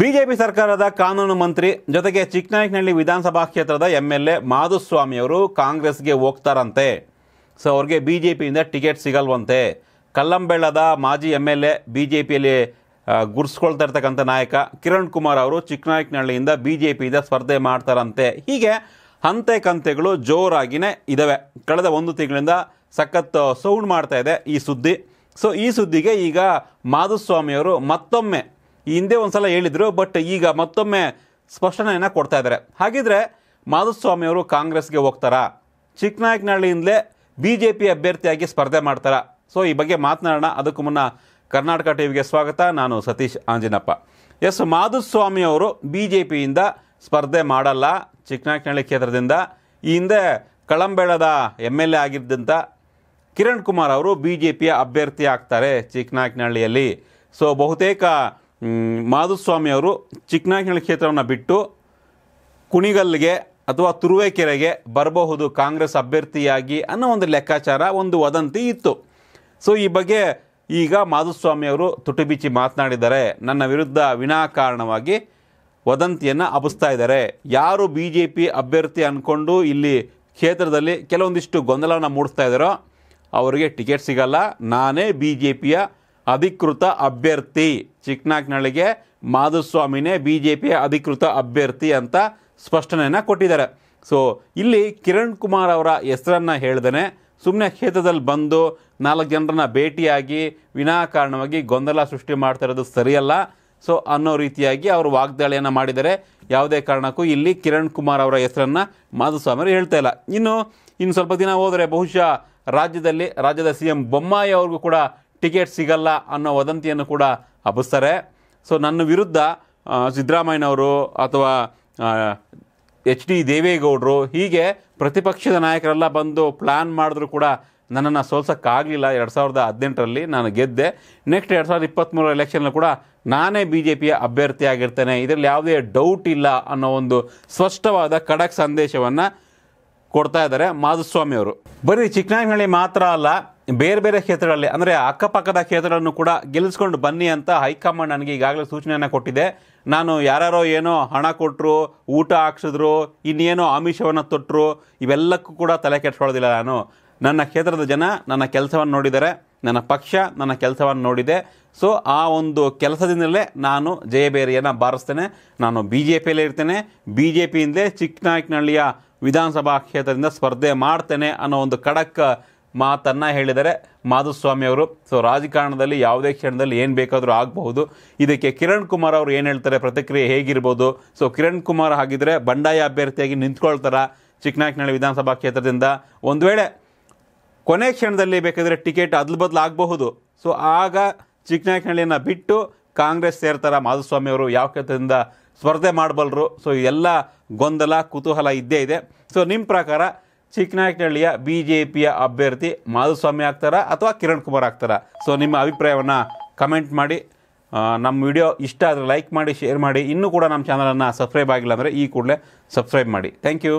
BJP ಸರ್ಕಾರದ ಕಾನೂನು ಮಂತ್ರಿ ಜೊತೆಗೆ ಚಿಕ್ಕನಾಯಕನಹಳ್ಳಿ ವಿಧಾನಸಭಾ ಕ್ಷೇತ್ರದ ಎಂ ಎಲ್ ಎ ಮಾಧುಸ್ವಾಮಿಯವರು ಅವರು ಕಾಂಗ್ರೆಸ್ಗೆ ಹೋಗ್ತಾರಂತೆ ಸೊ ಅವ್ರಿಗೆ ಬಿ ಜೆ ಪಿಯಿಂದ ಟಿಕೆಟ್ ಸಿಗಲ್ವಂತೆ ಕಲ್ಲಂಬೆಳ್ಳದ ಮಾಜಿ M L A B J ಪಿಯಲ್ಲಿ ಗುರ್ಸ್ಕೊಳ್ತಾ ಇರ್ತಕ್ಕಂಥ ನಾಯಕ ಕಿರಣ್ ಕುಮಾರ್ ಅವರು ಚಿಕ್ಕನಾಯಕನಹಳ್ಳಿಯಿಂದ ಬಿ ಜೆ ಪಿಯಿಂದ ಸ್ಪರ್ಧೆ ಮಾಡ್ತಾರಂತೆ ಹೀಗೆ ಹಂತೆ ಕಂತೆಗಳು ಜೋರಾಗಿಯೇ ಇದ್ದಾವೆ ಕಳೆದ ಒಂದು ತಿಂಗಳಿಂದ ಸಖತ್ತು ಸೌಂಡ್ ಮಾಡ್ತಾ ಇದೆ ಈ ಸುದ್ದಿ ಸೊ ಈ ಸುದ್ದಿಗೆ ಈಗ ಮಾಧುಸ್ವಾಮಿಯವರು ಮತ್ತೊಮ್ಮೆ ಈ ಹಿಂದೆ ಒಂದು ಸಲ ಹೇಳಿದರು ಬಟ್ ಈಗ ಮತ್ತೊಮ್ಮೆ ಸ್ಪಷ್ಟನೆಯನ್ನು ಕೊಡ್ತಾ ಇದ್ದಾರೆ ಹಾಗಿದ್ರೆ ಅವರು ಕಾಂಗ್ರೆಸ್ಗೆ ಹೋಗ್ತಾರಾ ಚಿಕ್ಕನಾಯಕನಹಳ್ಳಿಯಿಂದಲೇ ಬಿ ಜೆ ಪಿ ಅಭ್ಯರ್ಥಿಯಾಗಿ ಸ್ಪರ್ಧೆ ಮಾಡ್ತಾರ ಸೊ ಈ ಬಗ್ಗೆ ಮಾತನಾಡೋಣ ಅದಕ್ಕೂ ಮುನ್ನ ಕರ್ನಾಟಕ ಟಿವಿಗೆ ಸ್ವಾಗತ ನಾನು ಸತೀಶ್ ಆಂಜಿನಪ್ಪ ಎಸ್ ಅವರು ಬಿ ಜೆ ಪಿಯಿಂದ ಸ್ಪರ್ಧೆ ಮಾಡಲ್ಲ ಚಿಕ್ಕನಾಯಕನಹಳ್ಳಿ ಕ್ಷೇತ್ರದಿಂದ ಈ ಹಿಂದೆ ಕಳಂಬೆಳದ ಎಮ್ ಎಲ್ ಎ ಆಗಿದ್ದಂಥ ಕಿರಣ್ ಕುಮಾರ್ ಅವರು ಬಿ ಜೆ ಪಿಯ ಅಭ್ಯರ್ಥಿ ಆಗ್ತಾರೆ ಚಿಕ್ಕನಾಯಕನಹಳ್ಳಿಯಲ್ಲಿ ಸೊ ಬಹುತೇಕ ಮಾಧುಸ್ವಾಮಿ ಅವರು ಚಿಕ್ಕನಾಗಿನಳ್ಳಿ ಕ್ಷೇತ್ರವನ್ನು ಬಿಟ್ಟು ಕುಣಿಗಲ್ಗೆ ಅಥವಾ ತುರುವೇಕೆರೆಗೆ ಬರಬಹುದು ಕಾಂಗ್ರೆಸ್ ಅಭ್ಯರ್ಥಿಯಾಗಿ ಅನ್ನೋ ಒಂದು ಲೆಕ್ಕಾಚಾರ ಒಂದು ವದಂತಿ ಇತ್ತು ಸೊ ಈ ಬಗ್ಗೆ ಈಗ ಮಾಧುಸ್ವಾಮಿ ಅವರು ತುಟಿ ಬಿಚ್ಚಿ ಮಾತನಾಡಿದ್ದಾರೆ ನನ್ನ ವಿರುದ್ಧ ವಿನಾಕಾರಣವಾಗಿ ವದಂತಿಯನ್ನು ಹಬ್ಬಿಸ್ತಾ ಇದ್ದಾರೆ ಯಾರು ಬಿ ಜೆ ಪಿ ಅಭ್ಯರ್ಥಿ ಅಂದ್ಕೊಂಡು ಇಲ್ಲಿ ಕ್ಷೇತ್ರದಲ್ಲಿ ಕೆಲವೊಂದಿಷ್ಟು ಗೊಂದಲವನ್ನು ಮೂಡಿಸ್ತಾ ಇದ್ದಾರೋ ಅವರಿಗೆ ಟಿಕೆಟ್ ಸಿಗಲ್ಲ ನಾನೇ ಬಿ ಜೆ ಪಿಯ ಅಧಿಕೃತ ಅಭ್ಯರ್ಥಿ ಚಿಕ್ಕನಾಗ್ನಳ್ಳಿಗೆ ಮಾಧುಸ್ವಾಮಿನೇ ಬಿ ಜೆ ಪಿಯ ಅಧಿಕೃತ ಅಭ್ಯರ್ಥಿ ಅಂತ ಸ್ಪಷ್ಟನೆಯನ್ನು ಕೊಟ್ಟಿದ್ದಾರೆ ಸೊ ಇಲ್ಲಿ ಕಿರಣ್ ಕುಮಾರ್ ಅವರ ಹೆಸರನ್ನು ಹೇಳ್ದೇ ಸುಮ್ಮನೆ ಕ್ಷೇತ್ರದಲ್ಲಿ ಬಂದು ನಾಲ್ಕು ಜನರನ್ನ ಭೇಟಿಯಾಗಿ ವಿನಾಕಾರಣವಾಗಿ ಗೊಂದಲ ಸೃಷ್ಟಿ ಮಾಡ್ತಾ ಇರೋದು ಸರಿಯಲ್ಲ ಸೊ ಅನ್ನೋ ರೀತಿಯಾಗಿ ಅವರು ವಾಗ್ದಾಳಿಯನ್ನು ಮಾಡಿದರೆ ಯಾವುದೇ ಕಾರಣಕ್ಕೂ ಇಲ್ಲಿ ಕಿರಣ್ ಕುಮಾರ್ ಅವರ ಹೆಸರನ್ನು ಮಾಧುಸ್ವಾಮಿ ಹೇಳ್ತಾ ಇಲ್ಲ ಇನ್ನು ಇನ್ನು ಸ್ವಲ್ಪ ದಿನ ಹೋದರೆ ಬಹುಶಃ ರಾಜ್ಯದಲ್ಲಿ ರಾಜ್ಯದ ಸಿ ಎಂ ಬೊಮ್ಮಾಯಿ ಅವ್ರಿಗೂ ಕೂಡ ಟಿಕೆಟ್ ಸಿಗಲ್ಲ ಅನ್ನೋ ವದಂತಿಯನ್ನು ಕೂಡ ಹಬ್ಬಿಸ್ತಾರೆ ಸೊ ನನ್ನ ವಿರುದ್ಧ ಸಿದ್ದರಾಮಯ್ಯನವರು ಅಥವಾ ಎಚ್ ಡಿ ದೇವೇಗೌಡರು ಹೀಗೆ ಪ್ರತಿಪಕ್ಷದ ನಾಯಕರೆಲ್ಲ ಬಂದು ಪ್ಲ್ಯಾನ್ ಮಾಡಿದ್ರು ಕೂಡ ನನ್ನನ್ನು ಸೋಲ್ಸೋಕ್ಕಾಗಲಿಲ್ಲ ಎರಡು ಸಾವಿರದ ಹದಿನೆಂಟರಲ್ಲಿ ನಾನು ಗೆದ್ದೆ ನೆಕ್ಸ್ಟ್ ಎರಡು ಸಾವಿರದ ಇಪ್ಪತ್ತ್ಮೂರರ ಎಲೆಕ್ಷನ್ನಲ್ಲಿ ಕೂಡ ನಾನೇ ಬಿ ಜೆ ಪಿಯ ಅಭ್ಯರ್ಥಿಯಾಗಿರ್ತೇನೆ ಇದರಲ್ಲಿ ಯಾವುದೇ ಡೌಟ್ ಇಲ್ಲ ಅನ್ನೋ ಒಂದು ಸ್ಪಷ್ಟವಾದ ಖಡಕ್ ಸಂದೇಶವನ್ನು ಕೊಡ್ತಾ ಇದ್ದಾರೆ ಮಾಧುಸ್ವಾಮಿ ಅವರು ಬರೀ ಚಿಕ್ಕನಹಳ್ಳಿ ಮಾತ್ರ ಅಲ್ಲ ಬೇರೆ ಬೇರೆ ಕ್ಷೇತ್ರಗಳಲ್ಲಿ ಅಂದರೆ ಅಕ್ಕಪಕ್ಕದ ಕ್ಷೇತ್ರಗಳನ್ನು ಕೂಡ ಗೆಲ್ಲಿಸ್ಕೊಂಡು ಬನ್ನಿ ಅಂತ ಹೈಕಮಾಂಡ್ ನನಗೆ ಈಗಾಗಲೇ ಸೂಚನೆಯನ್ನು ಕೊಟ್ಟಿದೆ ನಾನು ಯಾರ್ಯಾರೋ ಏನೋ ಹಣ ಕೊಟ್ಟರು ಊಟ ಹಾಕ್ಸಿದ್ರು ಇನ್ನೇನೋ ಆಮಿಷವನ್ನು ತೊಟ್ಟರು ಇವೆಲ್ಲಕ್ಕೂ ಕೂಡ ತಲೆ ಕೆಟ್ಟಿಸ್ಕೊಳ್ಳೋದಿಲ್ಲ ನಾನು ನನ್ನ ಕ್ಷೇತ್ರದ ಜನ ನನ್ನ ಕೆಲಸವನ್ನು ನೋಡಿದರೆ ನನ್ನ ಪಕ್ಷ ನನ್ನ ಕೆಲಸವನ್ನು ನೋಡಿದೆ ಸೊ ಆ ಒಂದು ಕೆಲಸದಿಂದಲೇ ನಾನು ಜಯಬೇರಿಯನ್ನು ಬಾರಿಸ್ತೇನೆ ನಾನು ಬಿ ಜೆ ಪಿಯಲ್ಲಿ ಇರ್ತೇನೆ ಬಿ ಜೆ ಪಿಯಿಂದ ಚಿಕ್ಕನಾಯ್ಕನಹಳ್ಳಿಯ ವಿಧಾನಸಭಾ ಕ್ಷೇತ್ರದಿಂದ ಸ್ಪರ್ಧೆ ಮಾಡ್ತೇನೆ ಅನ್ನೋ ಒಂದು ಖಡಕ್ ಮಾತನ್ನು ಹೇಳಿದರೆ ಮಾಧುಸ್ವಾಮಿಯವರು ಸೊ ರಾಜಕಾರಣದಲ್ಲಿ ಯಾವುದೇ ಕ್ಷಣದಲ್ಲಿ ಏನು ಬೇಕಾದರೂ ಆಗಬಹುದು ಇದಕ್ಕೆ ಕಿರಣ್ ಕುಮಾರ್ ಅವರು ಏನು ಹೇಳ್ತಾರೆ ಪ್ರತಿಕ್ರಿಯೆ ಹೇಗಿರ್ಬೋದು ಸೊ ಕಿರಣ್ ಕುಮಾರ್ ಹಾಗಿದ್ರೆ ಬಂಡಾಯ ಅಭ್ಯರ್ಥಿಯಾಗಿ ನಿಂತ್ಕೊಳ್ತಾರ ಚಿಕ್ಕನಾಯಕನಹಳ್ಳಿ ವಿಧಾನಸಭಾ ಕ್ಷೇತ್ರದಿಂದ ಒಂದು ವೇಳೆ ಕೊನೆ ಕ್ಷಣದಲ್ಲಿ ಬೇಕಾದರೆ ಟಿಕೆಟ್ ಅದ್ಲು ಬದಲು ಆಗಬಹುದು ಸೊ ಆಗ ಚಿಕ್ಕನಾಯಕನಹಳ್ಳಿಯನ್ನು ಬಿಟ್ಟು ಕಾಂಗ್ರೆಸ್ ಸೇರ್ತಾರ ಮಾಧುಸ್ವಾಮಿಯವರು ಯಾವ ಕ್ಷೇತ್ರದಿಂದ ಸ್ಪರ್ಧೆ ಮಾಡಬಲ್ಲರು ಸೊ ಎಲ್ಲ ಗೊಂದಲ ಕುತೂಹಲ ಇದ್ದೇ ಇದೆ ಸೊ ನಿಮ್ಮ ಪ್ರಕಾರ ಚಿಕ್ಕನಾಯಕನಹಳ್ಳಿಯ ಬಿ ಜೆ ಪಿಯ ಅಭ್ಯರ್ಥಿ ಮಾಧುಸ್ವಾಮಿ ಆಗ್ತಾರಾ ಅಥವಾ ಕಿರಣ್ ಕುಮಾರ್ ಆಗ್ತಾರಾ ಸೊ ನಿಮ್ಮ ಅಭಿಪ್ರಾಯವನ್ನು ಕಮೆಂಟ್ ಮಾಡಿ ನಮ್ಮ ವಿಡಿಯೋ ಇಷ್ಟ ಆದರೆ ಲೈಕ್ ಮಾಡಿ ಶೇರ್ ಮಾಡಿ ಇನ್ನೂ ಕೂಡ ನಮ್ಮ ಚಾನಲನ್ನು ಸಬ್ಸ್ಕ್ರೈಬ್ ಆಗಿಲ್ಲ ಅಂದರೆ ಈ ಕೂಡಲೇ ಸಬ್ಸ್ಕ್ರೈಬ್ ಮಾಡಿ ಥ್ಯಾಂಕ್ ಯು